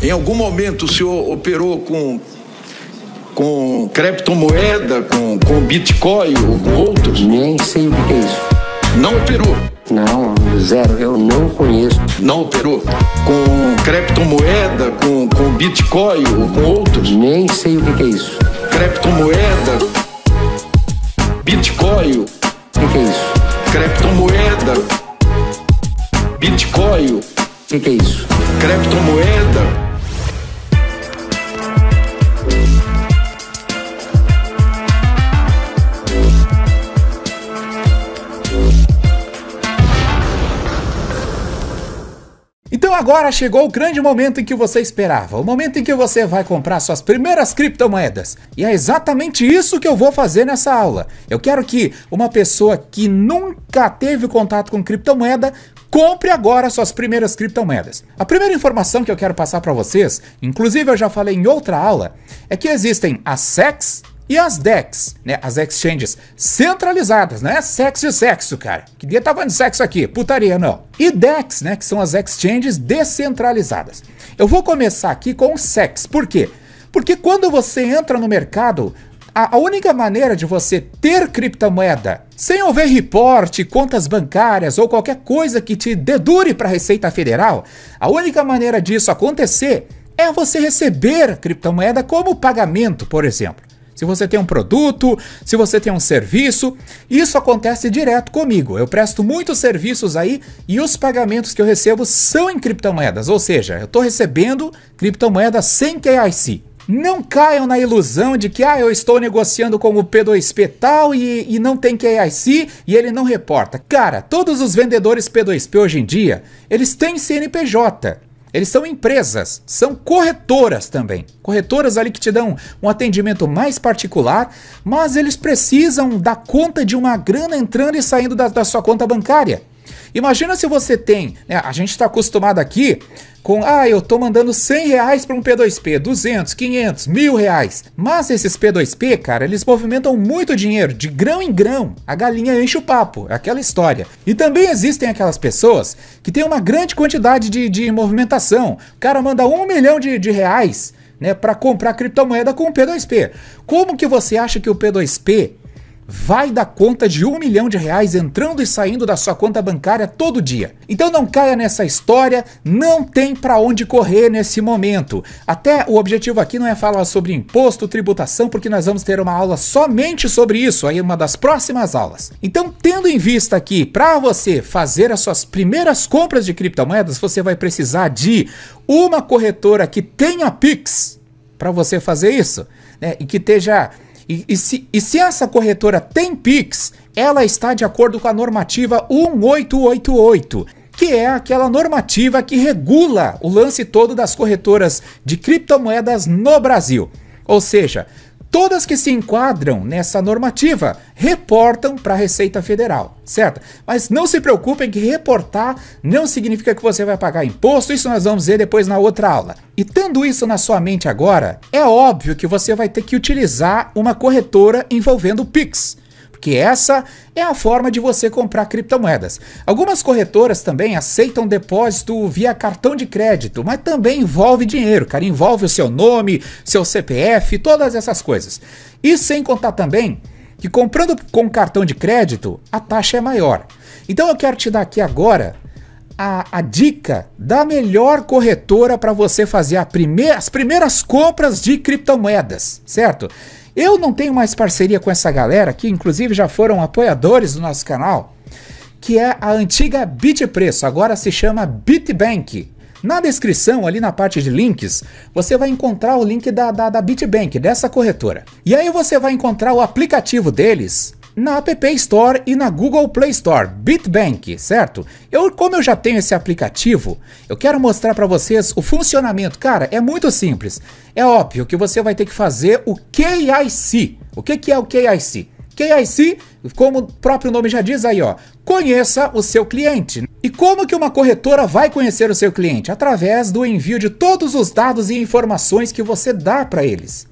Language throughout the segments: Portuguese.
Em algum momento o senhor operou com, com criptomoeda, com, com Bitcoin ou com outros? Nem sei o que é isso. Não operou? Não, zero. Eu não conheço. Não operou? Com criptomoeda, com, com Bitcoin ou com outros? Nem sei o que é isso. Criptomoeda, Bitcoin. O que é isso? Criptomoeda, Bitcoin. O que, que, é isso? Criptomoeda. agora chegou o grande momento em que você esperava, o momento em que você vai comprar suas primeiras criptomoedas. E é exatamente isso que eu vou fazer nessa aula. Eu quero que uma pessoa que nunca teve contato com criptomoeda compre agora suas primeiras criptomoedas. A primeira informação que eu quero passar para vocês, inclusive eu já falei em outra aula, é que existem as SEX e as DEX, né? As exchanges centralizadas, não é sexo e sexo, cara. Que dia tava tá de sexo aqui? Putaria, não. E DEX, né? Que são as exchanges descentralizadas. Eu vou começar aqui com o SEX. Por quê? Porque quando você entra no mercado, a, única maneira de você ter criptomoeda sem houver reporte, contas bancárias ou qualquer coisa que te dedure para a Receita Federal, a única maneira disso acontecer é você receber criptomoeda como pagamento, por exemplo se você tem um produto, se você tem um serviço. Isso acontece direto comigo. Eu presto muitos serviços aí e os pagamentos que eu recebo são em criptomoedas, ou seja, eu estou recebendo criptomoedas sem KIC. Não caiam na ilusão de que ah, eu estou negociando com o P2P tal e, e não tem KIC e ele não reporta. Cara, todos os vendedores P2P hoje em dia, eles têm CNPJ. Eles são empresas, são corretoras também. Corretoras ali que te dão um atendimento mais particular, mas eles precisam dar conta de uma grana entrando e saindo da, da sua conta bancária. Imagina se você tem, né, a gente está acostumado aqui com, ah, eu estou mandando 100 reais para um P2P, 200, 500, mil reais. Mas esses P2P, cara, eles movimentam muito dinheiro, de grão em grão. A galinha enche o papo, é aquela história. E também existem aquelas pessoas que têm uma grande quantidade de, de movimentação. O cara manda um milhão de, de reais né, para comprar criptomoeda com o P2P. Como que você acha que o P2P vai dar conta de um milhão de reais entrando e saindo da sua conta bancária todo dia. Então não caia nessa história, não tem para onde correr nesse momento. Até o objetivo aqui não é falar sobre imposto, tributação, porque nós vamos ter uma aula somente sobre isso aí uma das próximas aulas. Então, tendo em vista aqui, para você fazer as suas primeiras compras de criptomoedas, você vai precisar de uma corretora que tenha Pix para você fazer isso, né? E que esteja e, e, se, e se essa corretora tem PIX, ela está de acordo com a normativa 1888 que é aquela normativa que regula o lance todo das corretoras de criptomoedas no Brasil. Ou seja, Todas que se enquadram nessa normativa reportam para a Receita Federal, certo? Mas não se preocupem que reportar não significa que você vai pagar imposto, isso nós vamos ver depois na outra aula. E tendo isso na sua mente agora, é óbvio que você vai ter que utilizar uma corretora envolvendo o Pix. Porque essa é a forma de você comprar criptomoedas. Algumas corretoras também aceitam depósito via cartão de crédito, mas também envolve dinheiro, cara. Envolve o seu nome, seu CPF, todas essas coisas. E sem contar também que comprando com cartão de crédito, a taxa é maior. Então eu quero te dar aqui agora a, a dica da melhor corretora para você fazer primeir, as primeiras compras de criptomoedas, certo? Eu não tenho mais parceria com essa galera, que inclusive já foram apoiadores do nosso canal, que é a antiga Bitpreço, agora se chama Bitbank. Na descrição, ali na parte de links, você vai encontrar o link da, da, da Bitbank, dessa corretora. E aí você vai encontrar o aplicativo deles, na App Store e na Google Play Store, Bitbank, certo? Eu, como eu já tenho esse aplicativo, eu quero mostrar para vocês o funcionamento. Cara, é muito simples. É óbvio que você vai ter que fazer o KIC. O que, que é o KIC? KIC, como o próprio nome já diz aí, ó, conheça o seu cliente. E como que uma corretora vai conhecer o seu cliente? Através do envio de todos os dados e informações que você dá para eles.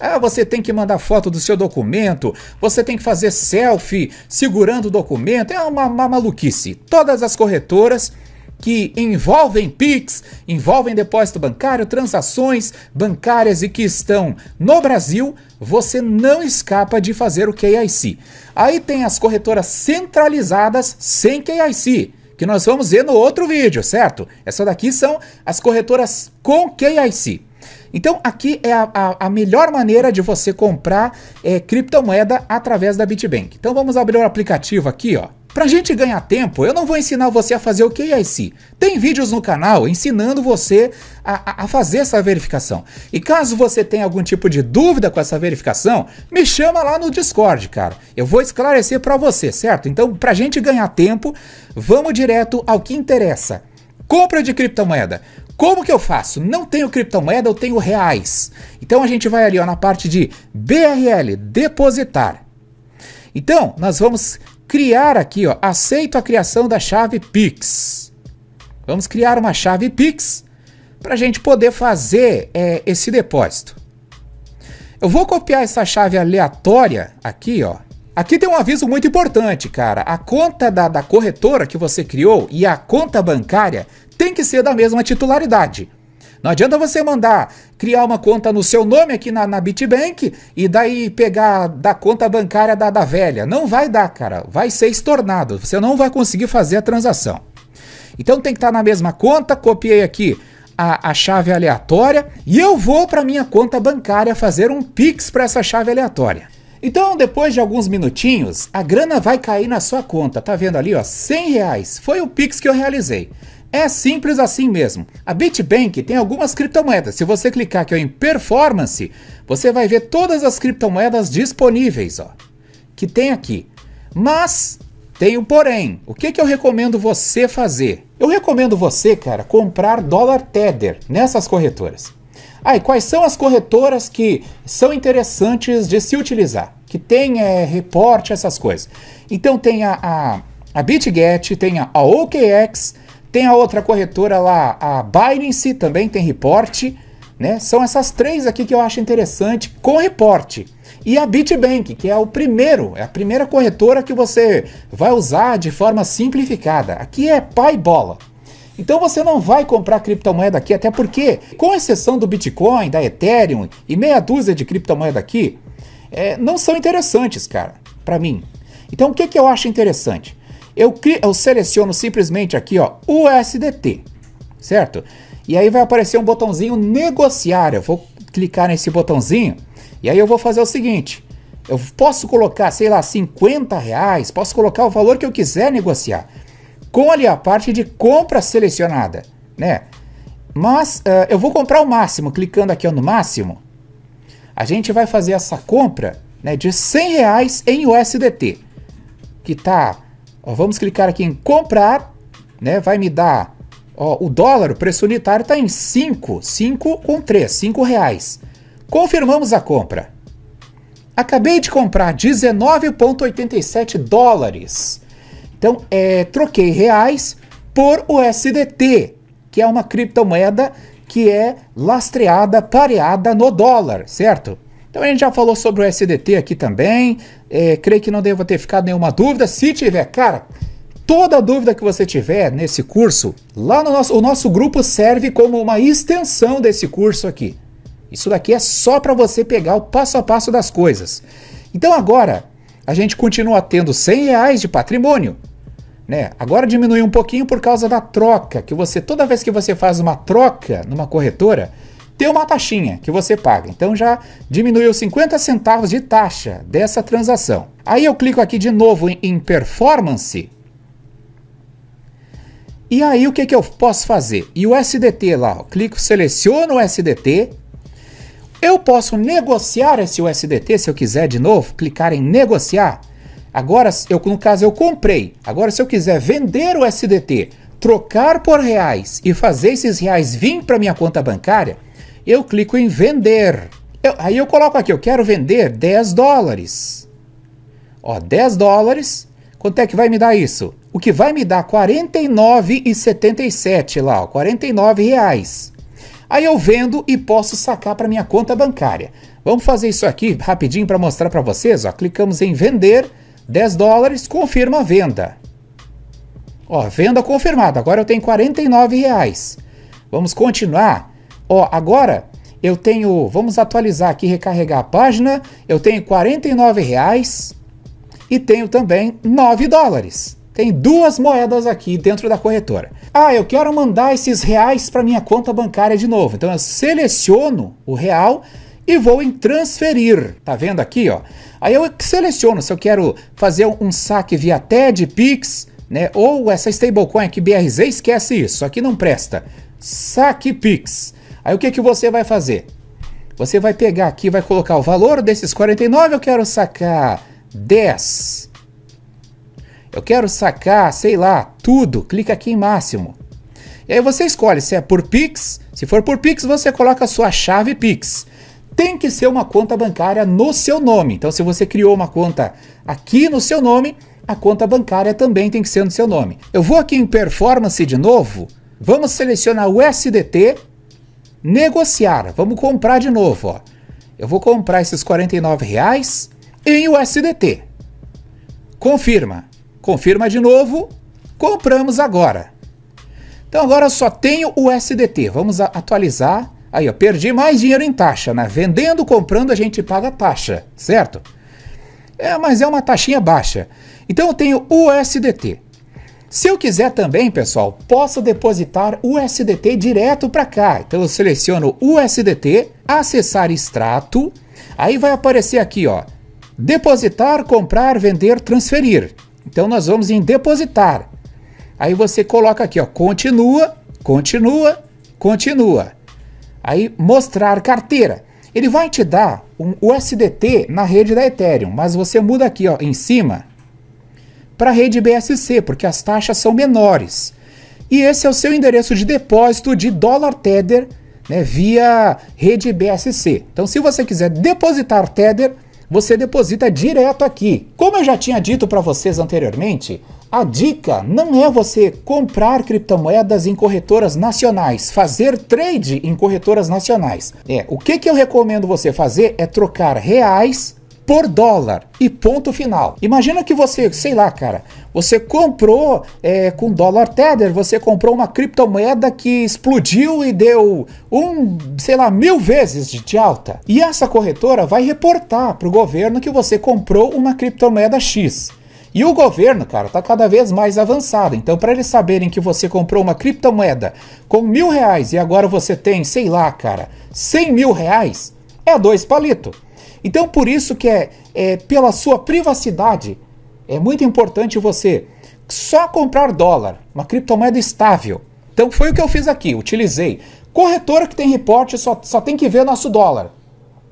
Ah, você tem que mandar foto do seu documento, você tem que fazer selfie segurando o documento. É uma, uma maluquice. Todas as corretoras que envolvem PIX, envolvem depósito bancário, transações bancárias e que estão no Brasil, você não escapa de fazer o KIC. Aí tem as corretoras centralizadas sem KIC, que nós vamos ver no outro vídeo, certo? Essa daqui são as corretoras com KIC. Então aqui é a, a, a melhor maneira de você comprar é, criptomoeda através da Bitbank. Então vamos abrir o aplicativo aqui, ó. Pra gente ganhar tempo, eu não vou ensinar você a fazer o KYC. Tem vídeos no canal ensinando você a, a, fazer essa verificação. E caso você tenha algum tipo de dúvida com essa verificação, me chama lá no Discord, cara. Eu vou esclarecer para você, certo? Então, pra gente ganhar tempo, vamos direto ao que interessa. Compra de criptomoeda. Como que eu faço? Não tenho criptomoeda, eu tenho reais. Então a gente vai ali ó, na parte de BRL, depositar. Então, nós vamos criar aqui, ó, aceito a criação da chave Pix. Vamos criar uma chave Pix para a gente poder fazer é, esse depósito. Eu vou copiar essa chave aleatória aqui, ó. Aqui tem um aviso muito importante, cara. A conta da, da corretora que você criou e a conta bancária tem que ser da mesma titularidade. Não adianta você mandar criar uma conta no seu nome aqui na, na Bitbank e daí pegar da conta bancária da, da velha. Não vai dar, cara. Vai ser estornado. Você não vai conseguir fazer a transação. Então tem que estar tá na mesma conta. Copiei aqui a, a chave aleatória e eu vou para minha conta bancária fazer um Pix para essa chave aleatória. Então, depois de alguns minutinhos, a grana vai cair na sua conta. Tá vendo ali, ó? 100 reais. Foi o Pix que eu realizei. É simples assim mesmo. A Bitbank tem algumas criptomoedas. Se você clicar aqui em Performance, você vai ver todas as criptomoedas disponíveis ó, que tem aqui. Mas tem um porém. O que, que eu recomendo você fazer? Eu recomendo você, cara, comprar dólar Tether nessas corretoras. Aí, ah, quais são as corretoras que são interessantes de se utilizar? Que tem é, reporte, essas coisas. Então tem a, a, a BitGet, tem a OKX, tem a outra corretora lá, a Binance, também tem reporte. Né? São essas três aqui que eu acho interessante com reporte. E a Bitbank, que é o primeiro, é a primeira corretora que você vai usar de forma simplificada. Aqui é pai bola. Então você não vai comprar criptomoeda aqui, até porque, com exceção do Bitcoin, da Ethereum e meia dúzia de criptomoeda aqui, é, não são interessantes, cara, para mim. Então o que, que eu acho interessante? Eu, eu seleciono simplesmente aqui, ó, USDT, certo? E aí vai aparecer um botãozinho negociar. Eu vou clicar nesse botãozinho e aí eu vou fazer o seguinte. Eu posso colocar, sei lá, 50 reais, posso colocar o valor que eu quiser negociar. Com ali a parte de compra selecionada, né? Mas uh, eu vou comprar o máximo, clicando aqui ó, no máximo. A gente vai fazer essa compra né, de 100 reais em USDT, que está Ó, vamos clicar aqui em comprar, né? Vai me dar, ó, o dólar, o preço unitário está em 5, 5 com 3, 5 reais. Confirmamos a compra. Acabei de comprar 19,87 dólares. Então, é, troquei reais por USDT, que é uma criptomoeda que é lastreada, pareada no dólar, certo? Então a gente já falou sobre o SDT aqui também. É, creio que não deva ter ficado nenhuma dúvida. Se tiver, cara, toda dúvida que você tiver nesse curso, lá no nosso, o nosso grupo serve como uma extensão desse curso aqui. Isso daqui é só para você pegar o passo a passo das coisas. Então agora a gente continua tendo 100 reais de patrimônio. Né? Agora diminui um pouquinho por causa da troca, que você toda vez que você faz uma troca numa corretora, tem uma taxinha que você paga. Então já diminuiu 50 centavos de taxa dessa transação. Aí eu clico aqui de novo em, em performance. E aí o que, que eu posso fazer? E o SDT lá, ó, clico, seleciono o SDT. Eu posso negociar esse USDT se eu quiser de novo, clicar em negociar. Agora, eu, no caso, eu comprei. Agora, se eu quiser vender o SDT, trocar por reais e fazer esses reais vir para minha conta bancária, eu clico em vender. Eu, aí eu coloco aqui, eu quero vender 10 dólares. Ó, 10 dólares, quanto é que vai me dar isso? O que vai me dar 49,77 lá, ó, 49 reais. Aí eu vendo e posso sacar para minha conta bancária. Vamos fazer isso aqui rapidinho para mostrar para vocês. Ó. Clicamos em vender, 10 dólares, confirma a venda. Ó, venda confirmada, agora eu tenho 49 reais. Vamos continuar. Ó, agora eu tenho, vamos atualizar aqui, recarregar a página, eu tenho 49 reais e tenho também 9 dólares. Tem duas moedas aqui dentro da corretora. Ah, eu quero mandar esses reais para minha conta bancária de novo. Então eu seleciono o real e vou em transferir. Tá vendo aqui, ó? Aí eu seleciono se eu quero fazer um saque via TED, Pix, né? Ou essa stablecoin aqui BRZ, esquece isso, aqui não presta. Saque Pix. Aí o que, que você vai fazer? Você vai pegar aqui, vai colocar o valor desses 49, eu quero sacar 10. Eu quero sacar, sei lá, tudo. Clica aqui em máximo. E aí você escolhe se é por Pix. Se for por Pix, você coloca a sua chave Pix. Tem que ser uma conta bancária no seu nome. Então, se você criou uma conta aqui no seu nome, a conta bancária também tem que ser no seu nome. Eu vou aqui em Performance de novo. Vamos selecionar o SDT negociar. Vamos comprar de novo, ó. Eu vou comprar esses 49 reais em USDT. Confirma. Confirma de novo. Compramos agora. Então agora eu só tenho o USDT. Vamos atualizar. Aí, ó, perdi mais dinheiro em taxa, né? Vendendo, comprando, a gente paga taxa, certo? É, mas é uma taxinha baixa. Então eu tenho USDT. Se eu quiser também, pessoal, posso depositar o USDT direto para cá. Então eu seleciono USDT, acessar extrato, aí vai aparecer aqui, ó, depositar, comprar, vender, transferir. Então nós vamos em depositar. Aí você coloca aqui, ó, continua, continua, continua. Aí mostrar carteira. Ele vai te dar um USDT na rede da Ethereum, mas você muda aqui, ó, em cima, para a rede BSC, porque as taxas são menores. E esse é o seu endereço de depósito de dólar Tether né, via rede BSC. Então, se você quiser depositar Tether, você deposita direto aqui. Como eu já tinha dito para vocês anteriormente, a dica não é você comprar criptomoedas em corretoras nacionais, fazer trade em corretoras nacionais. É, o que, que eu recomendo você fazer é trocar reais por dólar e ponto final. Imagina que você, sei lá, cara, você comprou é, com dólar Tether, você comprou uma criptomoeda que explodiu e deu um, sei lá, mil vezes de alta. E essa corretora vai reportar para o governo que você comprou uma criptomoeda X. E o governo, cara, tá cada vez mais avançado. Então, para eles saberem que você comprou uma criptomoeda com mil reais e agora você tem, sei lá, cara, cem mil reais, é dois palito. Então, por isso que é, é pela sua privacidade, é muito importante você só comprar dólar, uma criptomoeda estável. Então, foi o que eu fiz aqui, utilizei. Corretora que tem reporte só, só tem que ver nosso dólar.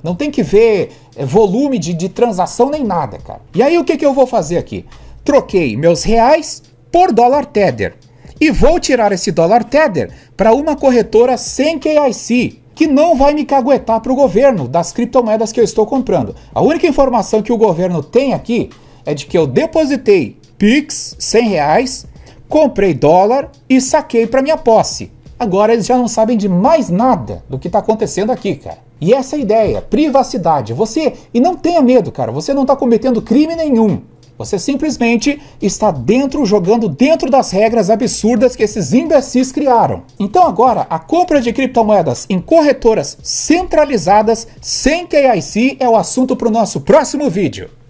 Não tem que ver é, volume de, de transação nem nada, cara. E aí, o que, que eu vou fazer aqui? Troquei meus reais por dólar Tether. E vou tirar esse dólar Tether para uma corretora sem KIC, que não vai me caguetar para o governo das criptomoedas que eu estou comprando. A única informação que o governo tem aqui é de que eu depositei Pix 100 reais, comprei dólar e saquei para minha posse. Agora eles já não sabem de mais nada do que está acontecendo aqui, cara. E essa é ideia, privacidade, você. E não tenha medo, cara, você não está cometendo crime nenhum. Você simplesmente está dentro jogando dentro das regras absurdas que esses imbecis criaram. Então agora, a compra de criptomoedas em corretoras centralizadas sem KIC é o assunto para o nosso próximo vídeo.